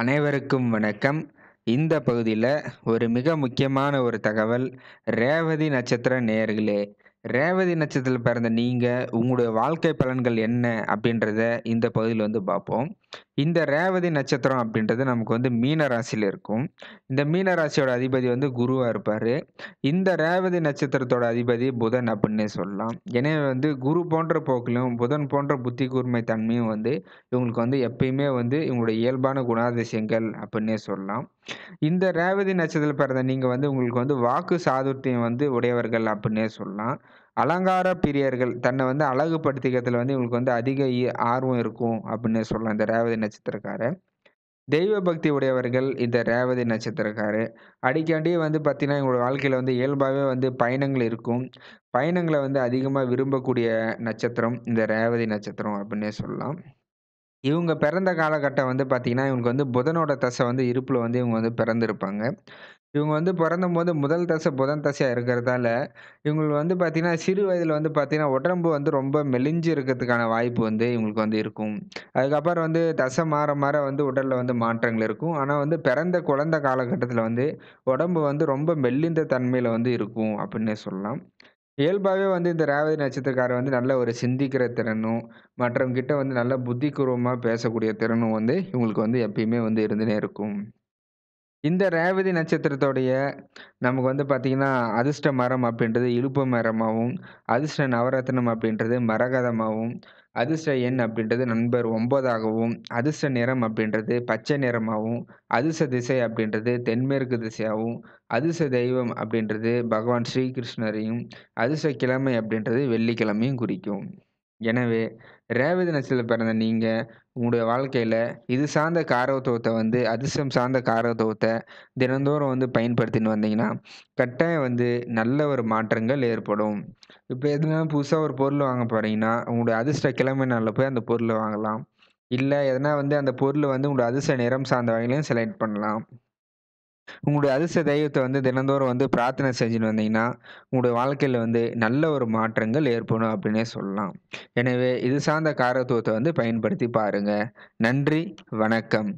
அனைவருக்கும் வணக்கம் இந்த பகுதியில் ஒரு மிக முக்கியமான ஒரு தகவல் ரேவதி நட்சத்திர நேர்களே ரேவதி நட்சத்திரத்தில் பிறந்த நீங்கள் உங்களுடைய வாழ்க்கை பலன்கள் என்ன அப்படின்றத இந்த பகுதியில் வந்து பார்ப்போம் இந்த ரேவதி நட்சத்திரம் அப்படின்றது நமக்கு வந்து மீன ராசியில் இருக்கும் இந்த மீன ராசியோட அதிபதி வந்து குருவாக இருப்பார் இந்த ரேவதி நட்சத்திரத்தோட அதிபதி புதன் அப்படின்னே சொல்லலாம் எனவே வந்து குரு போன்ற போக்கிலும் புதன் போன்ற புத்தி கூர்மை தன்மையும் வந்து இவங்களுக்கு வந்து எப்பயுமே வந்து இவங்களுடைய இயல்பான குணாதிசயங்கள் அப்படின்னே சொல்லலாம் இந்த ரேவதி நட்சத்திரத்தில் பிறந்த நீங்கள் வந்து உங்களுக்கு வந்து வாக்கு சாதுர்த்தியம் வந்து உடையவர்கள் அப்படின்னே சொல்லலாம் அலங்கார பிரியர்கள் தன்னை வந்து அழகுபடுத்திக்கிறதுல வந்து இவங்களுக்கு வந்து அதிக ஆர்வம் இருக்கும் அப்படின்னே சொல்லலாம் இந்த ரேவதி நட்சத்திரக்கார தெய்வ பக்தி உடையவர்கள் இந்த ரேவதி நட்சத்திரக்கார அடிக்கடி வந்து பார்த்திங்கன்னா எங்களோட வாழ்க்கையில் வந்து இயல்பாகவே வந்து பயணங்கள் இருக்கும் பயணங்களை வந்து அதிகமாக விரும்பக்கூடிய நட்சத்திரம் இந்த ரேவதி நட்சத்திரம் அப்படின்னே சொல்லலாம் இவங்க பிறந்த காலகட்டம் வந்து பார்த்தீங்கன்னா, இவங்களுக்கு வந்து புதனோட தசை வந்து இருப்பில் வந்து இவங்க வந்து பிறந்திருப்பாங்க. இவங்க வந்து பிறந்தம்போது முதல் தசை புதன் தசையாக இருக்கிறதால, இவங்களுக்கு வந்து பார்த்தீங்கன்னா, சிறு வயதில் வந்து பார்த்தீங்கன்னா, உடம்பு வந்து ரொம்ப மெலிஞ்சு இருக்கிறதுக்கான வாய்ப்பு வந்து இவங்களுக்கு வந்து இருக்கும். அதுக்கப்புறம் வந்து தசை மாற மாற வந்து உடலில் வந்து மாற்றங்கள் இருக்கும். ஆனால் வந்து பிறந்த குழந்த காலகட்டத்தில் வந்து, உடம்பு வந்து ரொம்ப மெலிந்த தன்மையில் வந்து இருக்கும் அப்படின்னே சொல்லலாம். இயல்பாகவே வந்து இந்த ரேவதி நட்சத்திரக்காரர் வந்து நல்ல ஒரு சிந்திக்கிற திறனும் மற்றவங்கிட்ட வந்து நல்ல புத்திபூர்வமாக பேசக்கூடிய திறனும் வந்து இவங்களுக்கு வந்து எப்பயுமே வந்து இருந்துனே இருக்கும் இந்த ரேவதி நட்சத்திரத்தோடைய நமக்கு வந்து பார்த்திங்கன்னா அதிர்ஷ்ட மரம் அப்படின்றது இழுப்பு மரமாகவும் அதிர்ஷ்ட நவரத்னம் அப்படின்றது மரகதமாகவும் அதிர்ஷ்ட எண் அப்படின்றது நண்பர் ஒன்பதாகவும் அதிர்ஷ்ட நிறம் அப்படின்றது பச்சை நிறமாகவும் அதிர்ஷ்ட திசை அப்படின்றது தென்மேற்கு திசையாகவும் அதிர்ஷ்ட தெய்வம் அப்படின்றது பகவான் ஸ்ரீகிருஷ்ணரையும் அதிர்ஷ்ட கிழமை அப்படின்றது வெள்ளிக்கிழமையும் குறிக்கும் எனவே ரேவதி நட்சத்திரத்தில் பிறந்த நீங்கள் உங்களுடைய வாழ்க்கையில் இது சார்ந்த காரத்துவத்தை வந்து அதிர்ஷ்டம் சார்ந்த காரத்துவத்தை தினந்தோறும் வந்து பயன்படுத்தின்னு வந்தீங்கன்னா கட்டாயம் வந்து நல்ல ஒரு மாற்றங்கள் ஏற்படும் இப்போ எதுனா புதுசாக ஒரு பொருள் வாங்க போகிறீங்கன்னா உங்களுடைய அதிர்ஷ்ட கிழமை நாளில் போய் அந்த பொருளை வாங்கலாம் இல்லை எதனா வந்து அந்த பொருள் வந்து உங்களுடைய அதிர்ஷ்ட நிறம் சார்ந்த வகையிலையும் செலக்ட் பண்ணலாம் உங்களுடைய அதிர்ஷ்ட தெய்வத்தை வந்து தினந்தோறும் வந்து பிரார்த்தனை செஞ்சுட்டு வந்தீங்கன்னா உங்களுடைய வாழ்க்கையில் வந்து நல்ல ஒரு மாற்றங்கள் ஏற்படும் அப்படின்னே சொல்லலாம் எனவே இது சார்ந்த காரத்துவத்தை வந்து பயன்படுத்தி பாருங்கள் நன்றி வணக்கம்